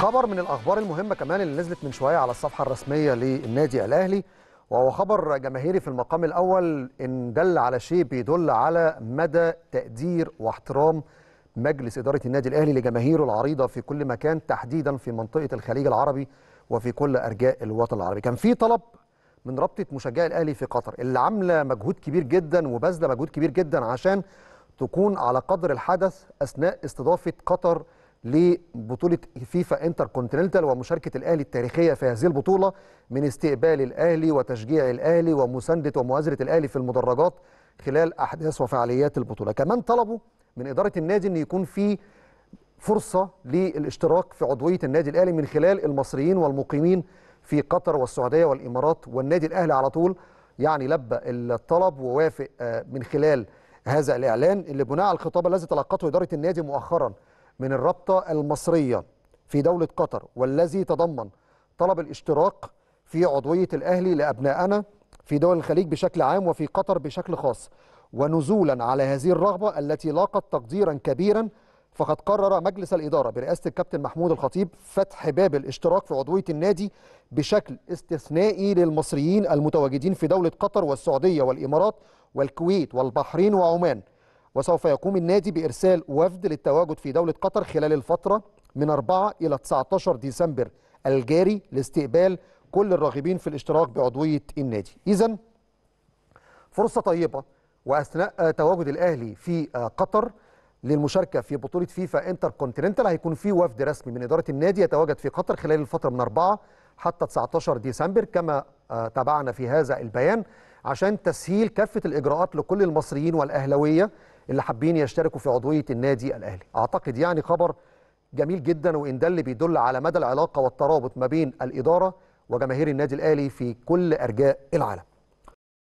خبر من الاخبار المهمه كمان اللي نزلت من شويه على الصفحه الرسميه للنادي الاهلي وهو خبر جماهيري في المقام الاول ان دل على شيء بيدل على مدى تقدير واحترام مجلس اداره النادي الاهلي لجماهيره العريضه في كل مكان تحديدا في منطقه الخليج العربي وفي كل ارجاء الوطن العربي كان في طلب من رابطه مشجعي الاهلي في قطر اللي عامله مجهود كبير جدا وبذله مجهود كبير جدا عشان تكون على قدر الحدث اثناء استضافه قطر لبطولة فيفا انتر كونتيننتال ومشاركة الأهلي التاريخية في هذه البطولة من استقبال الأهلي وتشجيع الأهلي ومساندة ومؤازرة الأهلي في المدرجات خلال أحداث وفعاليات البطولة كمان طلبوا من إدارة النادي أن يكون في فرصة للاشتراك في عضوية النادي الأهلي من خلال المصريين والمقيمين في قطر والسعودية والإمارات والنادي الأهلي على طول يعني لبى الطلب ووافق آه، من خلال هذا الإعلان اللي بناء على الخطاب الذي تلقته إدارة النادي مؤخراً من الرابطة المصرية في دولة قطر والذي تضمن طلب الاشتراك في عضوية الأهلي لأبنائنا في دول الخليج بشكل عام وفي قطر بشكل خاص ونزولا على هذه الرغبة التي لاقت تقديرا كبيرا فقد قرر مجلس الإدارة برئاسة الكابتن محمود الخطيب فتح باب الاشتراك في عضوية النادي بشكل استثنائي للمصريين المتواجدين في دولة قطر والسعودية والإمارات والكويت والبحرين وعمان وسوف يقوم النادي بإرسال وفد للتواجد في دولة قطر خلال الفترة من 4 إلى 19 ديسمبر الجاري لاستقبال كل الراغبين في الاشتراك بعضوية النادي إذا فرصة طيبة وأثناء تواجد الأهلي في قطر للمشاركة في بطولة فيفا انتر كونتيننتال هيكون في وفد رسمي من إدارة النادي يتواجد في قطر خلال الفترة من 4 حتى 19 ديسمبر كما تابعنا في هذا البيان عشان تسهيل كافة الإجراءات لكل المصريين والأهلوية اللي حابين يشتركوا في عضويه النادي الاهلي اعتقد يعني خبر جميل جدا وان ده اللي بيدل على مدى العلاقه والترابط ما بين الاداره وجماهير النادي الاهلي في كل ارجاء العالم